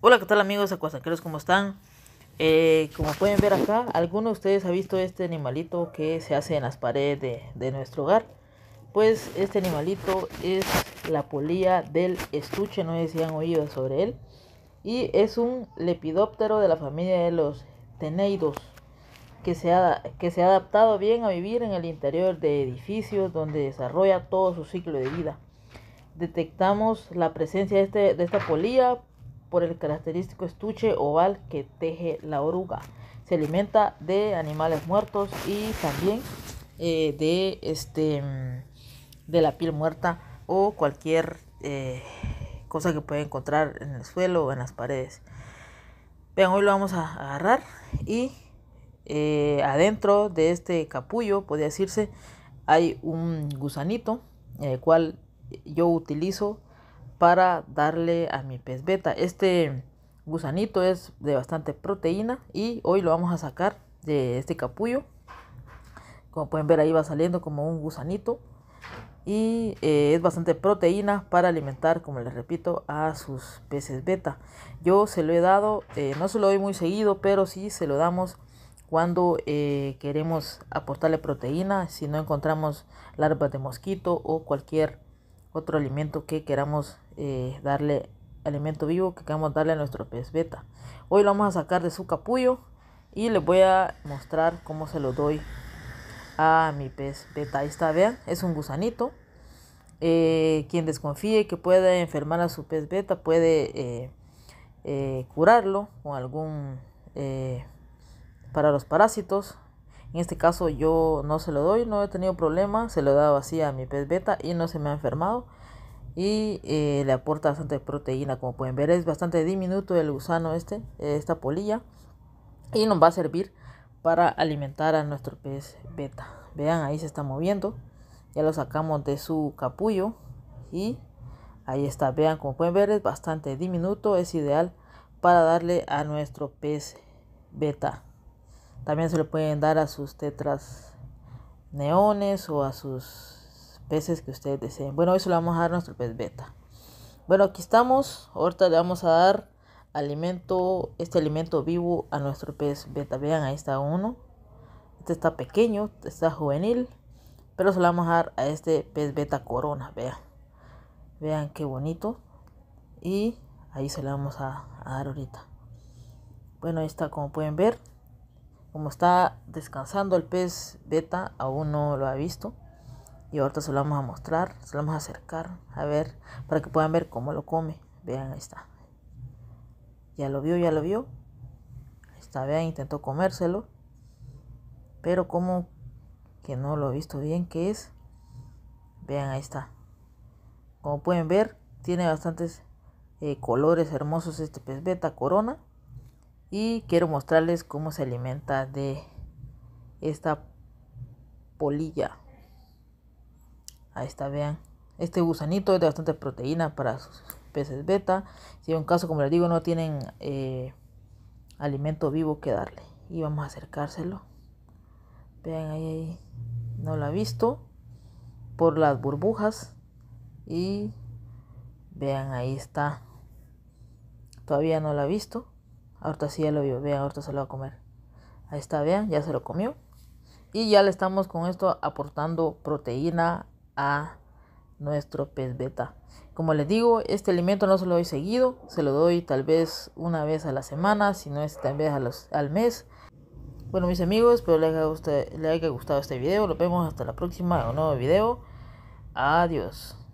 Hola, ¿qué tal amigos acuasanqueros? ¿Cómo están? Eh, como pueden ver acá, ¿alguno de ustedes ha visto este animalito que se hace en las paredes de, nuestro hogar? Pues este animalito es la polilla del estuche, no sé si han oído sobre él. Y es un lepidóptero de la familia de los teneidos, que se ha, que se ha adaptado bien a vivir en el interior de edificios donde desarrolla todo su ciclo de vida detectamos la presencia de, este, de, esta polilla por el característico estuche oval que teje la oruga. Se alimenta de animales muertos y también eh, de, este, mm, de la piel muerta o cualquier eh, cosa que pueda encontrar en el suelo o en las paredes. Vean, hoy lo vamos a agarrar y eh, adentro de este capullo, podría decirse, hay un gusanito, el cual yo utilizo para darle a mi pez beta. Este gusanito es de bastante proteína y hoy lo vamos a sacar de este capullo. Como pueden ver ahí va saliendo como un gusanito y eh, es bastante proteína para alimentar, como les repito, a sus peces beta. Yo se lo he dado, eh, no se lo doy muy seguido, pero sí se lo damos cuando eh, queremos aportarle proteína, si no encontramos larvas de mosquito o cualquier otro alimento que queramos eh, darle, alimento vivo que queramos darle a nuestro pez beta. Hoy lo vamos a sacar de su capullo y les voy a mostrar cómo se lo doy a mi pez beta. Ahí está, vean, es un gusanito. Eh, quien desconfíe que puede enfermar a su pez beta puede eh, curarlo con algún para los parásitos en este caso yo no se lo doy, no he tenido problema, se lo he dado así a mi pez beta y no se me ha enfermado. Y eh, le aporta bastante proteína, como pueden ver, es bastante diminuto el gusano este, esta polilla. Y nos va a servir para alimentar a nuestro pez beta. Vean, ahí se está moviendo. Ya lo sacamos de su capullo y ahí está. Vean, como pueden ver, es bastante diminuto, es ideal para darle a nuestro pez beta. También se le pueden dar a sus tetras neones o a sus peces que ustedes deseen. Bueno, hoy se lo vamos a dar a nuestro pez beta. Bueno, aquí estamos. Ahorita le vamos a dar alimento, este alimento vivo a nuestro pez beta. Vean, ahí está uno. Este está pequeño, está juvenil. Pero se lo vamos a dar a este pez beta corona. Vean. Vean qué bonito. Y ahí se lo vamos a, a dar ahorita. Bueno, ahí está como pueden ver. Como está descansando el pez beta, aún no lo ha visto. Y ahorita se lo vamos a mostrar, se lo vamos a acercar, a ver, para que puedan ver cómo lo come. Vean, ahí está. Ya lo vio, ya lo vio. Ahí está, vean, intentó comérselo. Pero como que no lo he visto bien, ¿qué es. Vean, ahí está. Como pueden ver, tiene bastantes eh, colores hermosos este pez beta corona y quiero mostrarles cómo se alimenta de esta polilla. Ahí está, vean. Este gusanito es de bastante proteína para sus peces beta. Si en un caso, como les digo, no tienen eh, alimento vivo que darle. Y vamos a acercárselo. Vean ahí, ahí. No lo ha visto. Por las burbujas. Y vean, ahí está. Todavía no la ha visto. Ahorita sí ya lo vio, vean, ahorita se lo va a comer. Ahí está, vean, ya se lo comió. Y ya le estamos con esto aportando proteína a nuestro pez beta. Como les digo, este alimento no se lo doy seguido, se lo doy tal vez una vez a la semana, si no es tal vez al mes. Bueno mis amigos, espero les haya, gustado, les haya gustado este video, Lo vemos hasta la próxima en un nuevo video. Adiós.